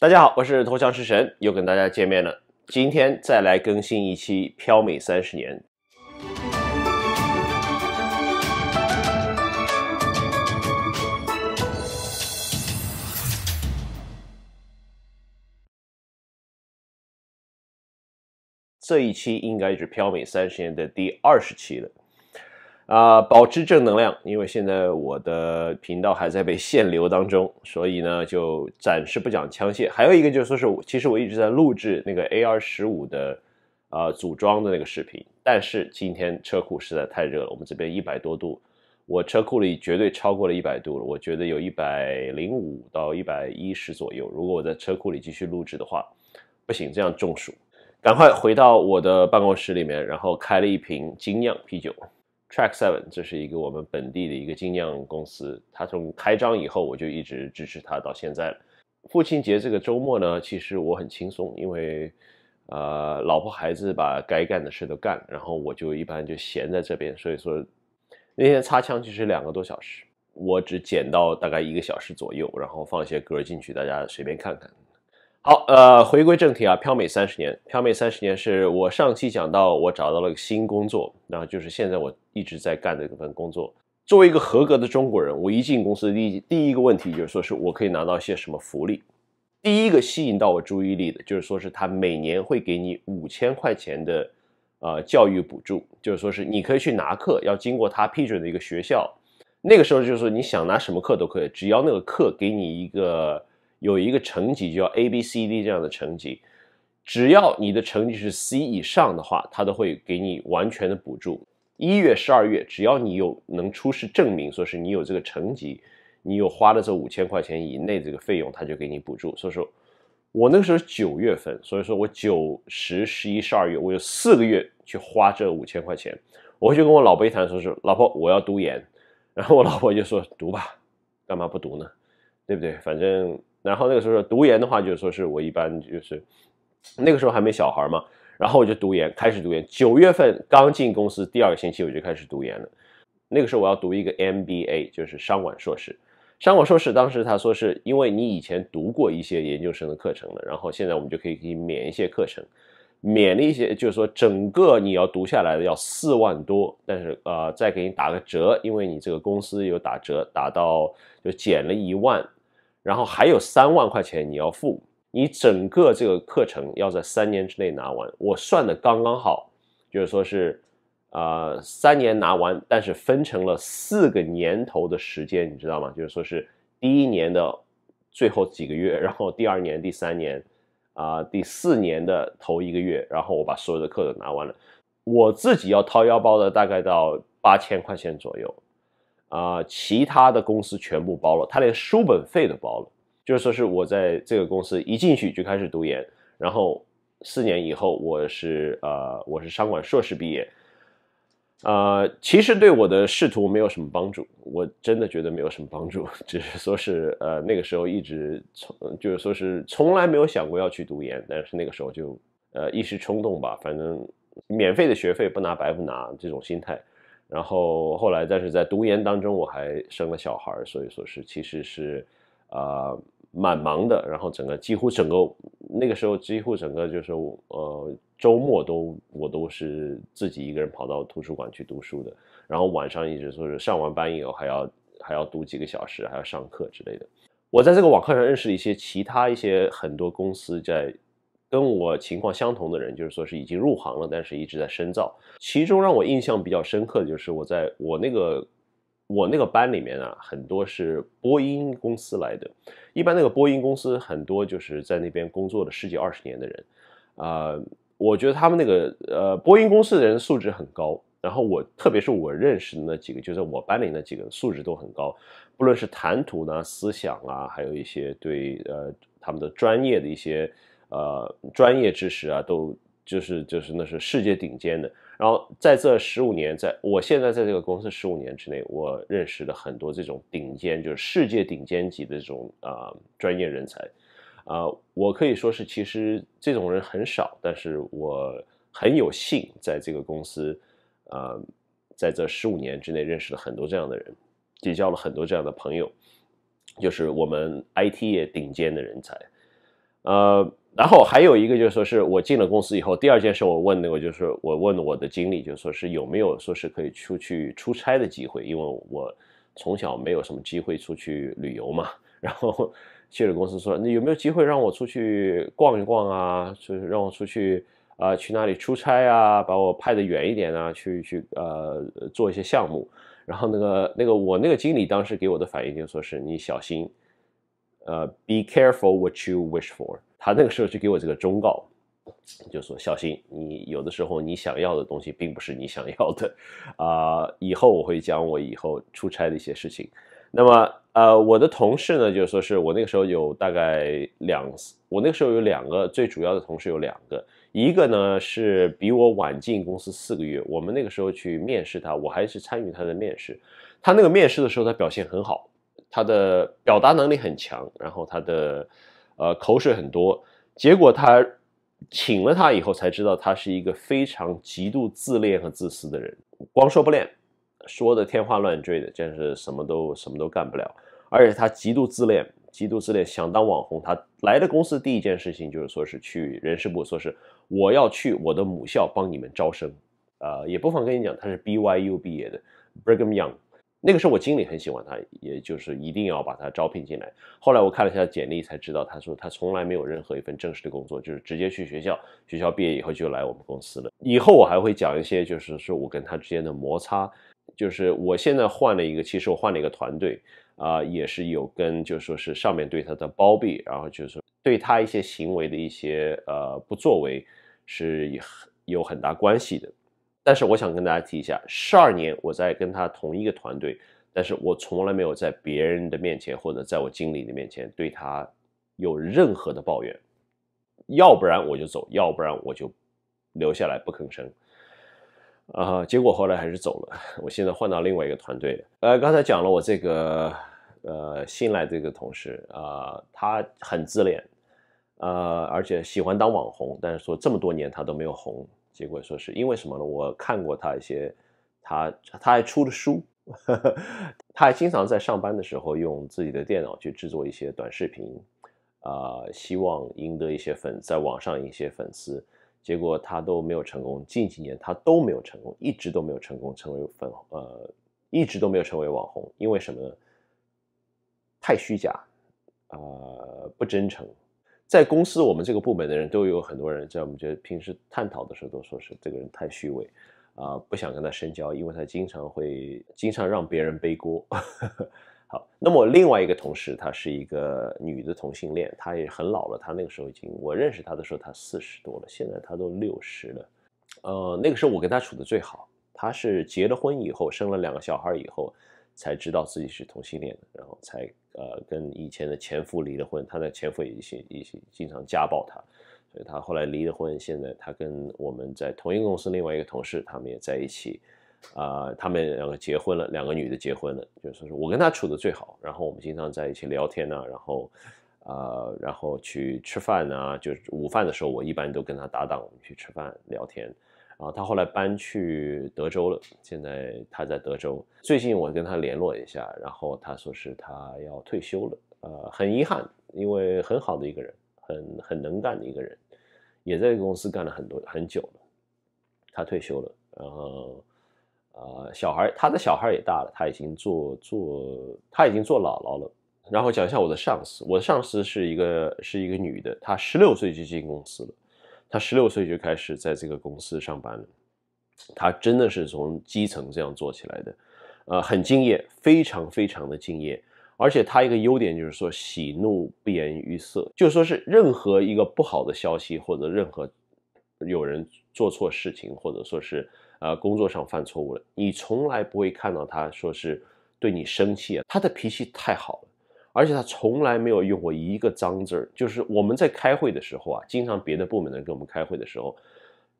大家好，我是头像食神，又跟大家见面了。今天再来更新一期《飘美三十年》，这一期应该是《飘美三十年》的第二十期了。啊，保持正能量，因为现在我的频道还在被限流当中，所以呢就暂时不讲枪械。还有一个就是说，是其实我一直在录制那个 AR 十五的，呃，组装的那个视频，但是今天车库实在太热了，我们这边一百多度，我车库里绝对超过了一百度了，我觉得有一百零五到一百一十左右。如果我在车库里继续录制的话，不行，这样中暑，赶快回到我的办公室里面，然后开了一瓶精酿啤酒。Track Seven，这是一个我们本地的一个精酿公司。他从开张以后，我就一直支持他到现在。父亲节这个周末呢，其实我很轻松，因为，呃，老婆孩子把该干的事都干，然后我就一般就闲在这边。所以说，那天擦枪其实两个多小时，我只剪到大概一个小时左右，然后放一些歌进去，大家随便看看。好，呃，回归正题啊。飘美三十年，飘美三十年是我上期讲到我找到了个新工作，然后就是现在我一直在干的这份工作。作为一个合格的中国人，我一进公司第第第一个问题就是说是我可以拿到一些什么福利。第一个吸引到我注意力的就是说是他每年会给你五千块钱的，呃，教育补助，就是说是你可以去拿课，要经过他批准的一个学校。那个时候就是说你想拿什么课都可以，只要那个课给你一个。有一个成绩叫 A、B、C、D 这样的成绩，只要你的成绩是 C 以上的话，他都会给你完全的补助。一月、十二月，只要你有能出示证明，说是你有这个成绩，你有花了这五千块钱以内这个费用，他就给你补助。所以说，我那个时候九月份，所以说我九十、十一、十二月，我有四个月去花这五千块钱。我就跟我老婆一谈，说是老婆我要读研，然后我老婆就说读吧，干嘛不读呢？对不对？反正。然后那个时候读研的话，就是说是我一般就是那个时候还没小孩嘛，然后我就读研，开始读研。九月份刚进公司，第二个星期我就开始读研了。那个时候我要读一个 MBA，就是商管硕士。商管硕士当时他说是因为你以前读过一些研究生的课程了，然后现在我们就可以给你免一些课程，免了一些就是说整个你要读下来的要四万多，但是呃再给你打个折，因为你这个公司有打折，打到就减了一万。然后还有三万块钱你要付，你整个这个课程要在三年之内拿完。我算的刚刚好，就是说是，呃，三年拿完，但是分成了四个年头的时间，你知道吗？就是说是第一年的最后几个月，然后第二年、第三年，啊，第四年的头一个月，然后我把所有的课都拿完了。我自己要掏腰包的大概到八千块钱左右。啊，其他的公司全部包了，他连书本费都包了。就是说，是我在这个公司一进去就开始读研，然后四年以后，我是呃，我是商管硕士毕业。呃，其实对我的仕途没有什么帮助，我真的觉得没有什么帮助。只是说是呃那个时候一直从就是说是从来没有想过要去读研，但是那个时候就呃一时冲动吧，反正免费的学费不拿白不拿这种心态。然后后来，但是在读研当中，我还生了小孩所以说是其实是，啊，蛮忙的。然后整个几乎整个那个时候，几乎整个就是呃，周末都我都是自己一个人跑到图书馆去读书的。然后晚上一直说是上完班以后还要还要读几个小时，还要上课之类的。我在这个网课上认识一些其他一些很多公司在。跟我情况相同的人，就是说是已经入行了，但是一直在深造。其中让我印象比较深刻的就是我在我那个我那个班里面啊，很多是播音公司来的。一般那个播音公司很多就是在那边工作的十几二十年的人，啊，我觉得他们那个呃播音公司的人素质很高。然后我特别是我认识的那几个，就是我班里那几个，素质都很高，不论是谈吐呢、思想啊，还有一些对呃他们的专业的一些。呃，专业知识啊，都就是就是那是世界顶尖的。然后在这十五年，在我现在在这个公司十五年之内，我认识了很多这种顶尖，就是世界顶尖级的这种啊专业人才。啊，我可以说是其实这种人很少，但是我很有幸在这个公司，呃，在这十五年之内认识了很多这样的人，结交了很多这样的朋友，就是我们 IT 业顶尖的人才。呃，然后还有一个就是说，是我进了公司以后，第二件事我问那个，就是我问我的经理，就说是有没有说是可以出去出差的机会，因为我从小没有什么机会出去旅游嘛。然后 去了公司，说你有没有机会让我出去逛一逛啊？就是让我出去啊，去那里出差啊，把我派的远一点啊，去去呃做一些项目。然后那个那个我那个经理当时给我的反应就说是你小心。呃，Be careful what you wish for。他那个时候就给我这个忠告，就说小心，你有的时候你想要的东西并不是你想要的。啊，以后我会讲我以后出差的一些事情。那么，呃，我的同事呢，就是说是我那个时候有大概两，我那个时候有两个最主要的同事有两个，一个呢是比我晚进公司四个月，我们那个时候去面试他，我还是参与他的面试，他那个面试的时候他表现很好。他的表达能力很强，然后他的呃口水很多，结果他请了他以后才知道他是一个非常极度自恋和自私的人，光说不练，说的天花乱坠的，真是什么都什么都干不了。而且他极度自恋，极度自恋，想当网红。他来的公司第一件事情就是说是去人事部，说是我要去我的母校帮你们招生。啊，也不妨跟你讲，他是 BYU 毕业的，Brigham Young。那个时候我经理很喜欢他，也就是一定要把他招聘进来。后来我看了一下简历，才知道他说他从来没有任何一份正式的工作，就是直接去学校，学校毕业以后就来我们公司了。以后我还会讲一些，就是说我跟他之间的摩擦，就是我现在换了一个，其实我换了一个团队，啊，也是有跟就说是上面对他的包庇，然后就是对他一些行为的一些呃不作为是有有很大关系的。但是我想跟大家提一下，十二年我在跟他同一个团队，但是我从来没有在别人的面前或者在我经理的面前对他有任何的抱怨，要不然我就走，要不然我就留下来不吭声。呃，结果后来还是走了，我现在换到另外一个团队了。呃，刚才讲了我这个呃新来这个同事啊，他很自恋，呃，而且喜欢当网红，但是说这么多年他都没有红。结果说是因为什么呢？我看过他一些，他他还出了书，他还经常在上班的时候用自己的电脑去制作一些短视频，啊，希望赢得一些粉，在网上一些粉丝，结果他都没有成功，近几年他都没有成功，一直都没有成功成为粉，呃，一直都没有成为网红，因为什么呢？太虚假，啊，不真诚。在公司，我们这个部门的人都有很多人，在我们觉得平时探讨的时候，都说是这个人太虚伪，啊，不想跟他深交，因为他经常会经常让别人背锅。好，那么另外一个同事，他是一个女的同性恋，她也很老了，她那个时候已经我认识她的时候，她四十多了，现在她都六十了。呃，那个时候我跟她处的最好，她是结了婚以后，生了两个小孩以后。才知道自己是同性恋的，然后才呃跟以前的前夫离了婚。他的前夫也性也性经常家暴他，所以他后来离了婚。现在他跟我们在同一个公司另外一个同事，他们也在一起，啊，他们两个结婚了，两个女的结婚了。就是我跟他处的最好，然后我们经常在一起聊天呢，然后啊，然后去吃饭呢，就是午饭的时候我一般都跟他搭档，我们去吃饭聊天。然后他后来搬去德州了。现在他在德州。最近我跟他联络一下，然后他说是他要退休了。呃，很遗憾，因为很好的一个人，很很能干的一个人，也在公司干了很多很久了。他退休了，然后，呃，小孩他的小孩也大了，他已经做做他已经做姥姥了。然后讲一下我的上司，我的上司是一个是一个女的，她十六岁就进公司了。他十六岁就开始在这个公司上班了，他真的是从基层这样做起来的，呃，很敬业，非常非常的敬业。而且他一个优点就是说喜怒不言于色，就说是任何一个不好的消息或者任何有人做错事情，或者说是呃工作上犯错误了，你从来不会看到他说是对你生气啊，他的脾气太好了。而且他从来没有用过一个脏字儿，就是我们在开会的时候啊，经常别的部门的人跟我们开会的时候，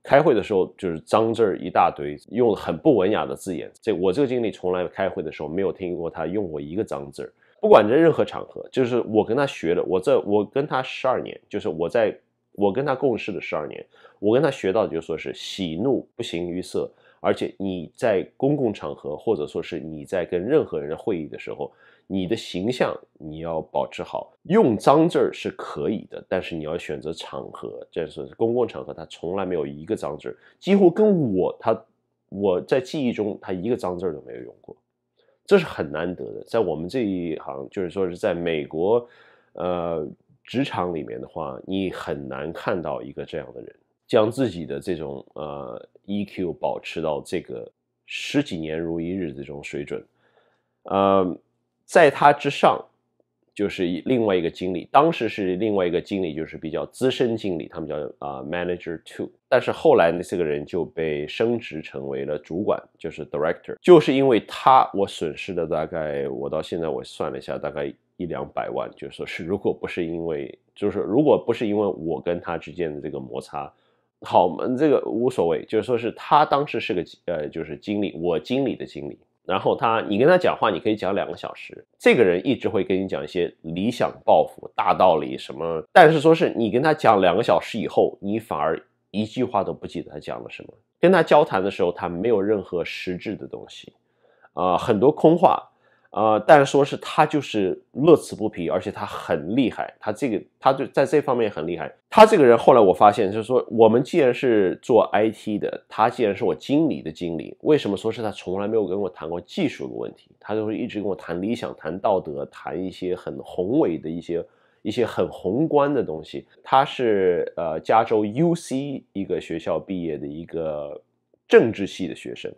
开会的时候就是脏字儿一大堆，用很不文雅的字眼。这我这个经理从来开会的时候没有听过他用过一个脏字儿，不管在任何场合，就是我跟他学的，我这我跟他十二年，就是我在我跟他共事的十二年，我跟他学到就说是喜怒不形于色，而且你在公共场合或者说是你在跟任何人的会议的时候。你的形象你要保持好，用脏字儿是可以的，但是你要选择场合，这是公共场合，他从来没有一个脏字儿，几乎跟我他我在记忆中他一个脏字儿都没有用过，这是很难得的，在我们这一行，就是说是在美国，呃，职场里面的话，你很难看到一个这样的人，将自己的这种呃 EQ 保持到这个十几年如一日这种水准，呃。在他之上，就是另外一个经理，当时是另外一个经理，就是比较资深经理，他们叫啊 manager two。但是后来那这个人就被升职成为了主管，就是 director。就是因为他，我损失了大概，我到现在我算了一下，大概一两百万。就是说是，如果不是因为，就是如果不是因为我跟他之间的这个摩擦，好，这个无所谓。就是说是他当时是个呃，就是经理，我经理的经理。然后他，你跟他讲话，你可以讲两个小时。这个人一直会跟你讲一些理想、抱负、大道理什么。但是说是你跟他讲两个小时以后，你反而一句话都不记得他讲了什么。跟他交谈的时候，他没有任何实质的东西，啊，很多空话。呃，但是说是他就是乐此不疲，而且他很厉害，他这个他就在这方面很厉害。他这个人后来我发现，就是说我们既然是做 IT 的，他既然是我经理的经理，为什么说是他从来没有跟我谈过技术的问题？他就会一直跟我谈理想、谈道德、谈一些很宏伟的一些、一些很宏观的东西。他是呃加州 UC 一个学校毕业的一个政治系的学生。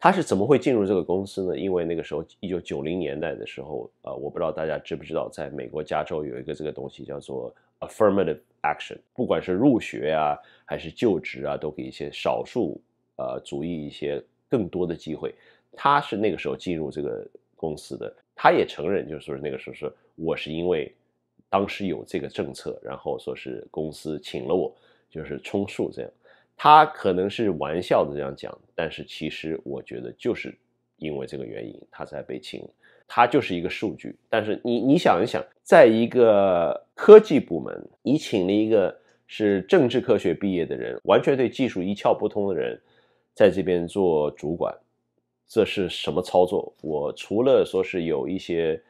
他是怎么会进入这个公司呢？因为那个时候，一九九零年代的时候，啊，我不知道大家知不知道，在美国加州有一个这个东西叫做 affirmative action，不管是入学啊还是就职啊，都给一些少数，呃，族裔一些更多的机会。他是那个时候进入这个公司的，他也承认，就是说那个时候是我是因为当时有这个政策，然后说是公司请了我，就是充数这样。他可能是玩笑的这样讲，但是其实我觉得就是因为这个原因，他才被请。他就是一个数据，但是你你想一想，在一个科技部门，你请了一个是政治科学毕业的人，完全对技术一窍不通的人，在这边做主管，这是什么操作？我除了说是有一些。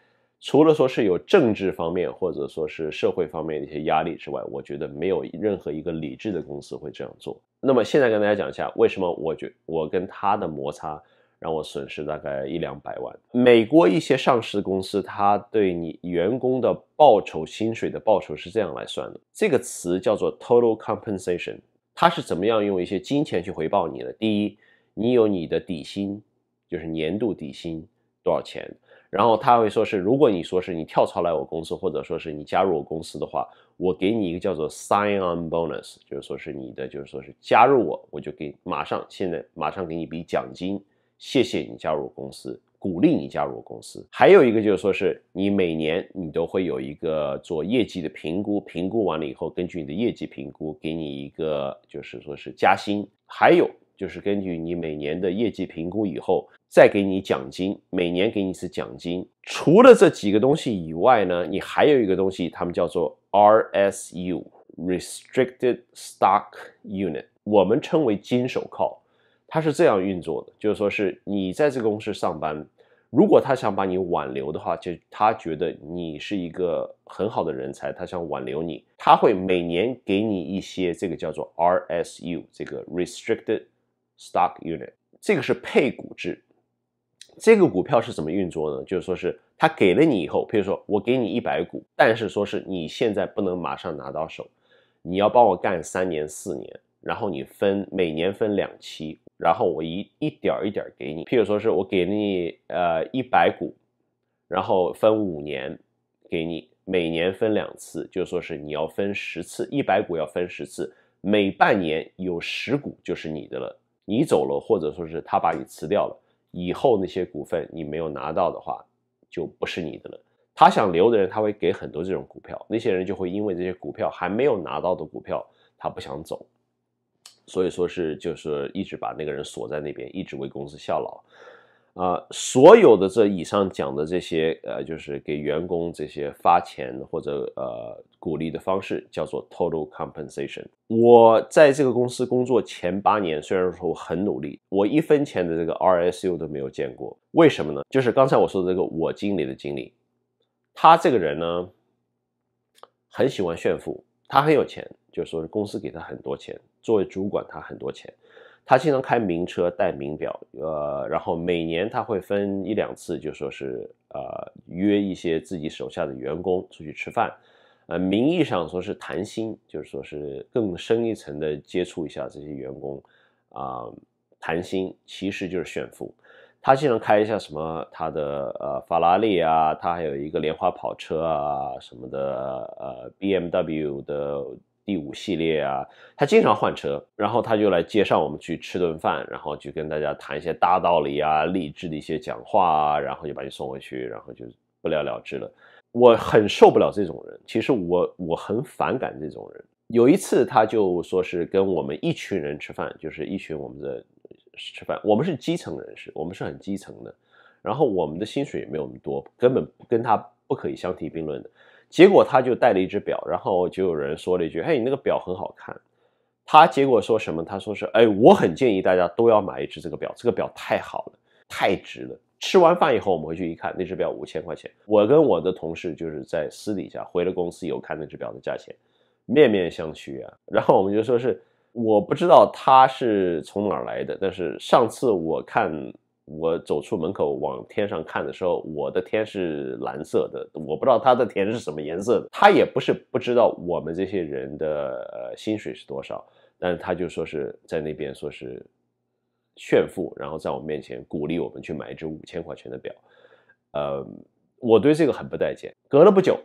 除了说是有政治方面或者说是社会方面的一些压力之外，我觉得没有任何一个理智的公司会这样做。那么现在跟大家讲一下，为什么我觉我跟他的摩擦让我损失大概一两百万。美国一些上市公司，它对你员工的报酬、薪水的报酬是这样来算的，这个词叫做 total compensation，它是怎么样用一些金钱去回报你的？第一，你有你的底薪，就是年度底薪多少钱？然后他会说是，如果你说是你跳槽来我公司，或者说是你加入我公司的话，我给你一个叫做 sign on bonus，就是说是你的就是说是加入我，我就给马上现在马上给你一笔奖金，谢谢你加入我公司，鼓励你加入我公司。还有一个就是说是你每年你都会有一个做业绩的评估，评估完了以后，根据你的业绩评估给你一个就是说是加薪，还有就是根据你每年的业绩评估以后。再给你奖金，每年给你一次奖金。除了这几个东西以外呢，你还有一个东西，他们叫做 RSU（Restricted Stock Unit），我们称为金手铐。它是这样运作的，就是说是你在这个公司上班，如果他想把你挽留的话，就他觉得你是一个很好的人才，他想挽留你，他会每年给你一些这个叫做 RSU（ 这个 Restricted Stock Unit），这个是配股制。这个股票是怎么运作呢？就是说是他给了你以后，譬如说我给你一百股，但是说是你现在不能马上拿到手，你要帮我干三年四年，然后你分每年分两期，然后我一一点儿一点儿给你。譬如说是我给了你呃一百股，然后分五年给你，每年分两次，就说是你要分十次，一百股要分十次，每半年有十股就是你的了。你走了或者说是他把你辞掉了。以后那些股份你没有拿到的话，就不是你的了。他想留的人，他会给很多这种股票，那些人就会因为这些股票还没有拿到的股票，他不想走，所以说是就是一直把那个人锁在那边，一直为公司效劳。啊，所有的这以上讲的这些，呃，就是给员工这些发钱或者呃鼓励的方式，叫做 total compensation。我在这个公司工作前八年，虽然说我很努力，我一分钱的这个 RSU 都没有见过。为什么呢？就是刚才我说的这个我经理的经理，他这个人呢，很喜欢炫富，他很有钱，就是说公司给他很多钱，作为主管他很多钱。他经常开名车带名表，呃，然后每年他会分一两次，就说是呃约一些自己手下的员工出去吃饭，呃，名义上说是谈心，就是说是更深一层的接触一下这些员工，啊，谈心其实就是炫富。他经常开一下什么，他的呃法拉利啊，他还有一个莲花跑车啊什么的，呃，BMW 的。第五系列啊，他经常换车，然后他就来介上我们去吃顿饭，然后就跟大家谈一些大道理啊，励志的一些讲话啊，然后就把你送回去，然后就不了了之了。我很受不了这种人，其实我我很反感这种人。有一次他就说是跟我们一群人吃饭，就是一群我们的吃饭，我们是基层人士，我们是很基层的，然后我们的薪水也没有那么多，根本跟他不可以相提并论的。结果他就带了一只表，然后就有人说了一句：“哎，你那个表很好看。”他结果说什么？他说是：“哎，我很建议大家都要买一只这个表，这个表太好了，太值了。”吃完饭以后，我们回去一看，那只表五千块钱。我跟我的同事就是在私底下回了公司，有看那只表的价钱，面面相觑啊。然后我们就说是我不知道他是从哪儿来的，但是上次我看。我走出门口往天上看的时候，我的天是蓝色的，我不知道他的天是什么颜色的。他也不是不知道我们这些人的薪水是多少，但是他就说是在那边说是炫富，然后在我面前鼓励我们去买一只五千块钱的表。呃，我对这个很不待见。隔了不久，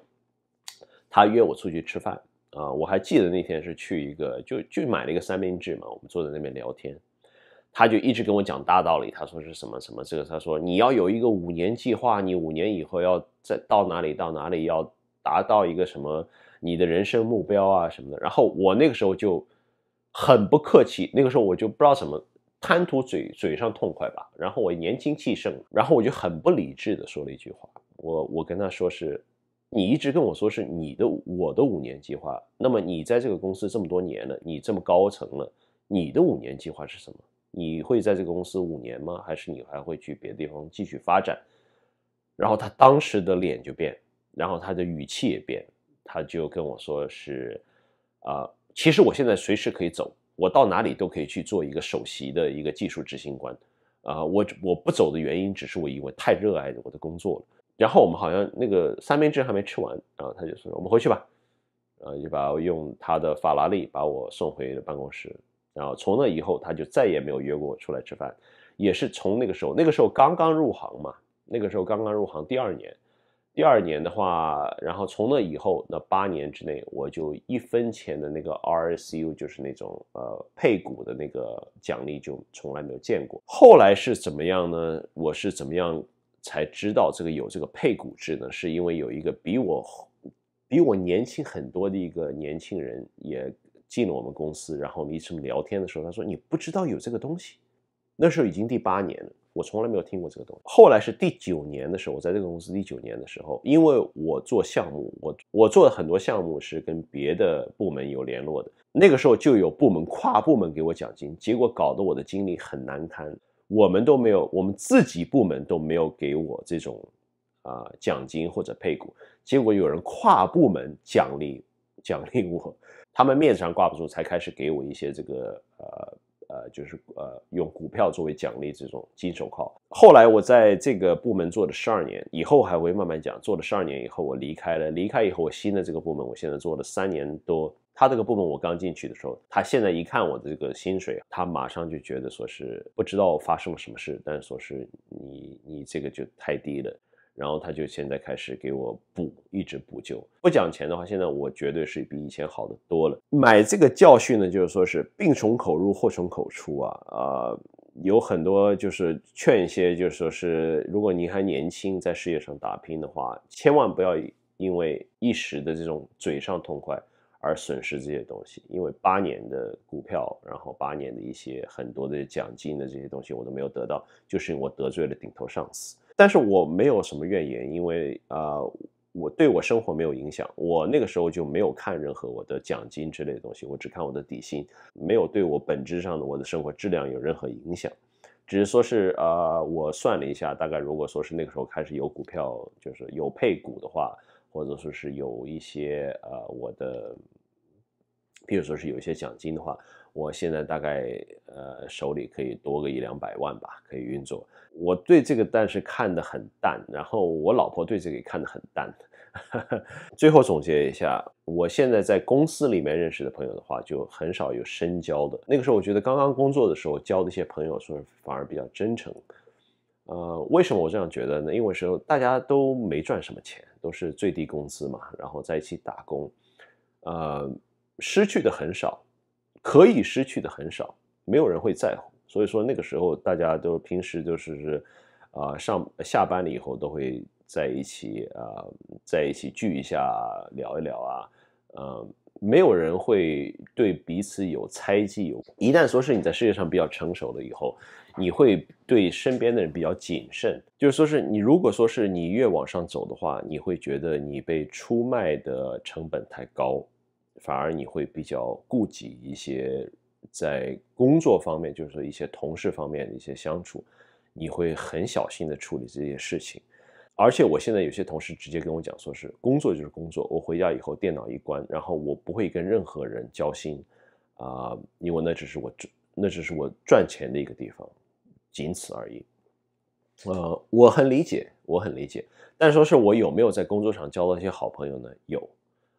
他约我出去吃饭啊，我还记得那天是去一个就就买了一个三明治嘛，我们坐在那边聊天。他就一直跟我讲大道理，他说是什么什么这个，他说你要有一个五年计划，你五年以后要在到哪里到哪里要达到一个什么你的人生目标啊什么的。然后我那个时候就很不客气，那个时候我就不知道怎么贪图嘴嘴上痛快吧。然后我年轻气盛，然后我就很不理智的说了一句话：我我跟他说是，你一直跟我说是你的我的五年计划，那么你在这个公司这么多年了，你这么高层了，你的五年计划是什么？你会在这个公司五年吗？还是你还会去别的地方继续发展？然后他当时的脸就变，然后他的语气也变，他就跟我说是，啊，其实我现在随时可以走，我到哪里都可以去做一个首席的一个技术执行官，啊，我我不走的原因只是我因为太热爱我的工作了。然后我们好像那个三明治还没吃完，然后他就说我们回去吧，后就把我用他的法拉利把我送回了办公室。然后从那以后，他就再也没有约过我出来吃饭。也是从那个时候，那个时候刚刚入行嘛，那个时候刚刚入行第二年，第二年的话，然后从那以后，那八年之内，我就一分钱的那个 RSU，就是那种呃配股的那个奖励，就从来没有见过。后来是怎么样呢？我是怎么样才知道这个有这个配股制呢？是因为有一个比我比我年轻很多的一个年轻人也。进了我们公司，然后我们一直聊天的时候，他说你不知道有这个东西，那时候已经第八年了，我从来没有听过这个东西。后来是第九年的时候，我在这个公司第九年的时候，因为我做项目，我我做的很多项目是跟别的部门有联络的，那个时候就有部门跨部门给我奖金，结果搞得我的经历很难堪。我们都没有，我们自己部门都没有给我这种，啊，奖金或者配股，结果有人跨部门奖励。奖励我，他们面子上挂不住，才开始给我一些这个呃呃，就是呃，用股票作为奖励这种金手铐。后来我在这个部门做了十二年，以后还会慢慢讲。做了十二年以后，我离开了。离开以后，我新的这个部门，我现在做了三年多。他这个部门，我刚进去的时候，他现在一看我这个薪水，他马上就觉得说是不知道发生了什么事，但是说是你你这个就太低了。然后他就现在开始给我补，一直补救。不讲钱的话，现在我绝对是比以前好的多了。买这个教训呢，就是说是病从口入，祸从口出啊。呃，有很多就是劝一些，就是说是如果您还年轻，在事业上打拼的话，千万不要因为一时的这种嘴上痛快而损失这些东西。因为八年的股票，然后八年的一些很多的奖金的这些东西，我都没有得到，就是我得罪了顶头上司。但是我没有什么怨言，因为啊，我对我生活没有影响。我那个时候就没有看任何我的奖金之类的东西，我只看我的底薪，没有对我本质上的我的生活质量有任何影响。只是说是啊，我算了一下，大概如果说是那个时候开始有股票，就是有配股的话，或者说是有一些啊，我的，比如说是有一些奖金的话。我现在大概呃手里可以多个一两百万吧，可以运作。我对这个但是看得很淡，然后我老婆对这个也看得很淡。最后总结一下，我现在在公司里面认识的朋友的话，就很少有深交的。那个时候我觉得刚刚工作的时候交的一些朋友，所以反而比较真诚。呃，为什么我这样觉得呢？因为时候大家都没赚什么钱，都是最低工资嘛，然后在一起打工，呃，失去的很少。可以失去的很少，没有人会在乎。所以说那个时候，大家都平时就是是，啊，上下班了以后都会在一起啊，在一起聚一下，聊一聊啊，呃，没有人会对彼此有猜忌。一旦说是你在事业上比较成熟了以后，你会对身边的人比较谨慎。就是说是你，如果说是你越往上走的话，你会觉得你被出卖的成本太高。反而你会比较顾及一些在工作方面，就是说一些同事方面的一些相处，你会很小心的处理这些事情。而且我现在有些同事直接跟我讲，说是工作就是工作，我回家以后电脑一关，然后我不会跟任何人交心啊，因为那只是我赚那只是我赚钱的一个地方，仅此而已。呃，我很理解，我很理解。但说是我有没有在工作上交到一些好朋友呢？有。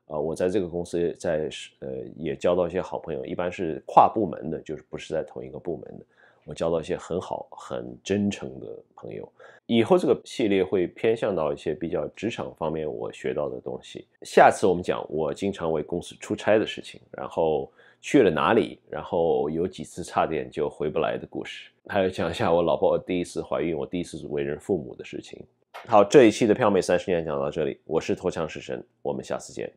啊，我在这个公司，在是呃也交到一些好朋友，一般是跨部门的，就是不是在同一个部门的。我交到一些很好、很真诚的朋友。以后这个系列会偏向到一些比较职场方面我学到的东西。下次我们讲我经常为公司出差的事情，然后去了哪里，然后有几次差点就回不来的故事，还有讲一下我老婆第一次怀孕，我第一次为人父母的事情。好，这一期的《票妹三十年》讲到这里，我是脱强食神，我们下次见。